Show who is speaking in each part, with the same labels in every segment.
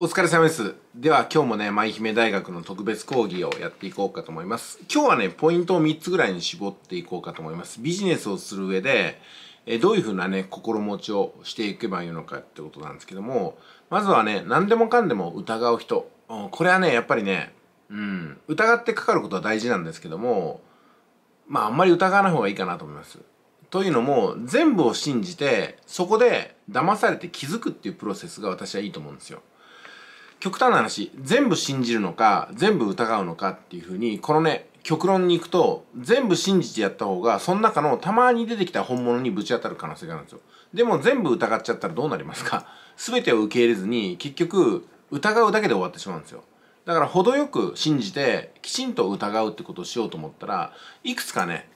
Speaker 1: お疲れ様です。では今日もね、舞姫大学の特別講義をやっていこうかと思います。今日はね、ポイントを3つぐらいに絞っていこうかと思います。ビジネスをする上で、えどういうふうなね、心持ちをしていけばいいのかってことなんですけども、まずはね、何でもかんでも疑う人。これはね、やっぱりね、うん、疑ってかかることは大事なんですけども、まああんまり疑わない方がいいかなと思います。というのも、全部を信じて、そこで騙されて気づくっていうプロセスが私はいいと思うんですよ。極端な話、全部信じるのか、全部疑うのかっていうふうに、このね、極論に行くと、全部信じてやった方が、その中のたまに出てきた本物にぶち当たる可能性があるんですよ。でも全部疑っちゃったらどうなりますか全てを受け入れずに、結局、疑うだけで終わってしまうんですよ。だから程よく信じて、きちんと疑うってことをしようと思ったら、いくつかね、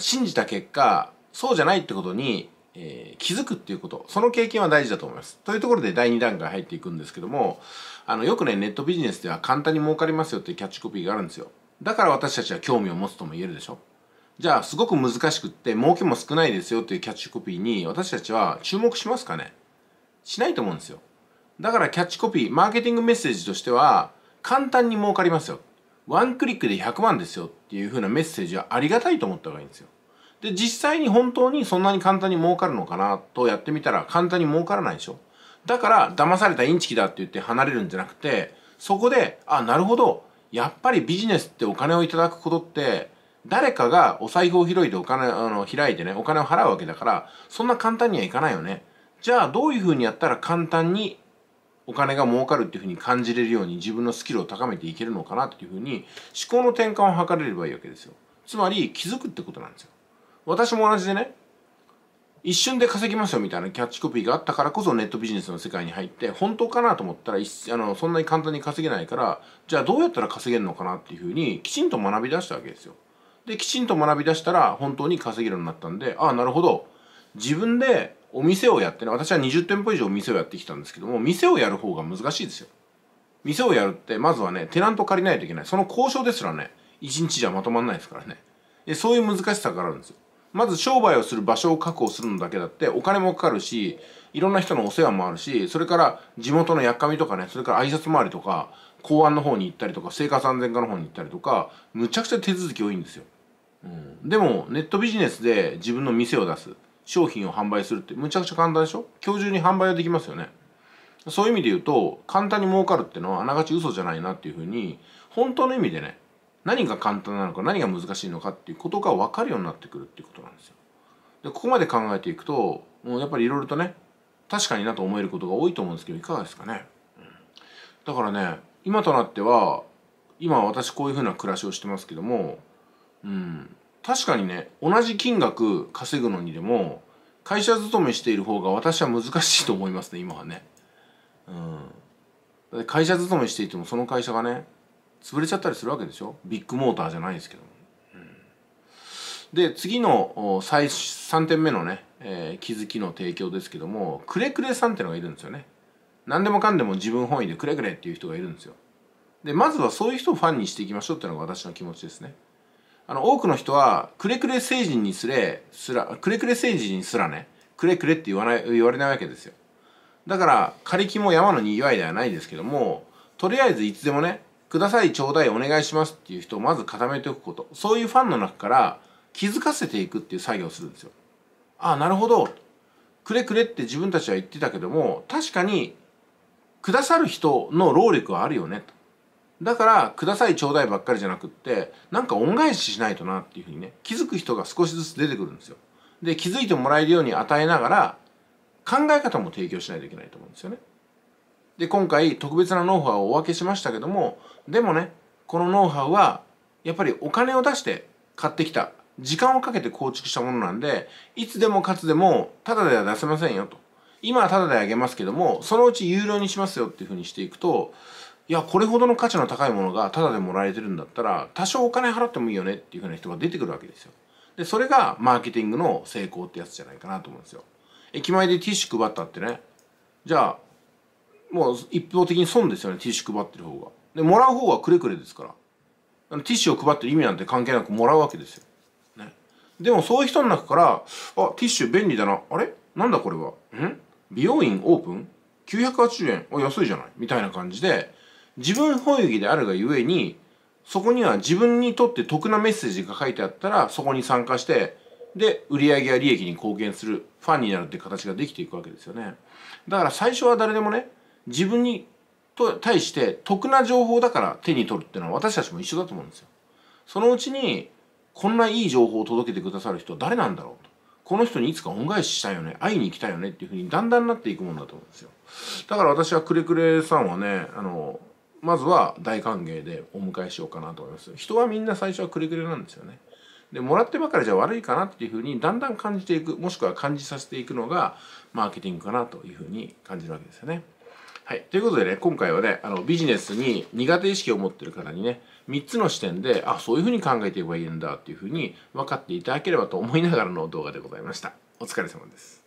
Speaker 1: 信じた結果、そうじゃないってことにえー、気づくっていうことその経験は大事だと思いますというところで第2段階入っていくんですけどもあのよくねネットビジネスでは簡単に儲かりますよってキャッチコピーがあるんですよだから私たちは興味を持つとも言えるでしょじゃあすごく難しくって儲けも少ないですよっていうキャッチコピーに私たちは注目しますかねしないと思うんですよだからキャッチコピーマーケティングメッセージとしては簡単に儲かりますよワンクリックで100万ですよっていう風なメッセージはありがたいと思った方がいいんですよで、実際に本当にそんなに簡単に儲かるのかなとやってみたら簡単に儲からないでしょ。だから、騙されたインチキだって言って離れるんじゃなくて、そこで、あ、なるほど。やっぱりビジネスってお金をいただくことって、誰かがお財布を拾いでお金、あの、開いてね、お金を払うわけだから、そんな簡単にはいかないよね。じゃあ、どういう風にやったら簡単にお金が儲かるっていう風に感じれるように自分のスキルを高めていけるのかなっていう風に、思考の転換を図れればいいわけですよ。つまり、気づくってことなんですよ。私も同じでね一瞬で稼ぎますよみたいなキャッチコピーがあったからこそネットビジネスの世界に入って本当かなと思ったらあのそんなに簡単に稼げないからじゃあどうやったら稼げるのかなっていうふうにきちんと学び出したわけですよ。できちんと学び出したら本当に稼げるようになったんでああなるほど自分でお店をやってね私は20店舗以上店をやってきたんですけども店をやる方が難しいですよ。店をやるってまずはねテナント借りないといけないその交渉ですらね1日じゃまとまんないですからねでそういう難しさがあるんですよ。まず商売をする場所を確保するのだけだってお金もかかるしいろんな人のお世話もあるしそれから地元のやっかみとかねそれから挨拶回りとか公安の方に行ったりとか生活安全課の方に行ったりとかむちゃくちゃ手続き多いんですよ、うん、でもネットビジネスで自分の店を出す商品を販売するってむちゃくちゃ簡単でしょ今日中に販売はできますよねそういう意味で言うと簡単に儲かるってのはあながち嘘じゃないなっていうふうに本当の意味でね何が簡単なのか何が難しいのかっていうことが分かるようになってくるっていうことなんですよ。でここまで考えていくともうやっぱりいろいろとね確かになと思えることが多いと思うんですけどいかがですかね、うん、だからね今となっては今私こういうふうな暮らしをしてますけども、うん、確かにね同じ金額稼ぐのにでも会社勤めしている方が私は難しいと思いますね今はね。うん、会社勤めしていてもその会社がね潰れちゃったりするわけでしょビッグモーターじゃないですけども、うん、で次の最3点目のね、えー、気づきの提供ですけどもくれくれさんってのがいるんですよね何でもかんでも自分本位でくれくれっていう人がいるんですよでまずはそういう人をファンにしていきましょうっていうのが私の気持ちですねあの多くの人はくれくれ星人にすれすらくれくれ星人にすらねくれくれって言わない言われないわけですよだから、枯れ木も山のにぎわいではないですけども、とりあえずいつでもね、ください、ちょうだい、お願いしますっていう人をまず固めておくこと。そういうファンの中から気づかせていくっていう作業をするんですよ。ああ、なるほど。くれくれって自分たちは言ってたけども、確かに、くださる人の労力はあるよねと。だから、ください、ちょうだいばっかりじゃなくって、なんか恩返ししないとなっていうふうにね、気づく人が少しずつ出てくるんですよ。で、気づいてもらえるように与えながら、考え方も提供しないといけないと思うんですよね。で、今回、特別なノウハウをお分けしましたけども、でもねこのノウハウはやっぱりお金を出して買ってきた時間をかけて構築したものなんでいつでもかつでもタダでは出せませんよと今はタダであげますけどもそのうち有料にしますよっていうふうにしていくといやこれほどの価値の高いものがタダでもらえてるんだったら多少お金払ってもいいよねっていうふうな人が出てくるわけですよでそれがマーケティングの成功ってやつじゃないかなと思うんですよ駅前でティッシュ配ったってねじゃあもう一方的に損ですよねティッシュ配ってる方がでもらう方はくれくれですからティッシュを配ってる意味なんて関係なくもらうわけですよ、ね、でもそういう人の中からあティッシュ便利だなあれなんだこれはん美容院オープン980円お安いじゃないみたいな感じで自分本意であるがゆえにそこには自分にとって得なメッセージが書いてあったらそこに参加してで売上や利益に貢献するファンになるって形ができていくわけですよねだから最初は誰でもね自分にと対して得な情報だから手に取るっていうのは私たちも一緒だと思うんですよ。そのうちにこんないい情報を届けてくださる人誰なんだろうとこの人にいつか恩返ししたいよね会いに行きたいよねっていうふうにだんだんなっていくもんだと思うんですよ。だから私はくれくれさんはねあのまずは大歓迎でお迎えしようかなと思います。人はみんな最初はくれぐれなんですよね。で、もらってばかりじゃ悪いかなっていうふうにだんだん感じていく、もしくは感じさせていくのがマーケティングかなというふうに感じるわけですよね。はい、ということでね今回はねあのビジネスに苦手意識を持ってる方にね3つの視点であそういうふうに考えていけばいいんだっていうふうに分かっていただければと思いながらの動画でございましたお疲れ様です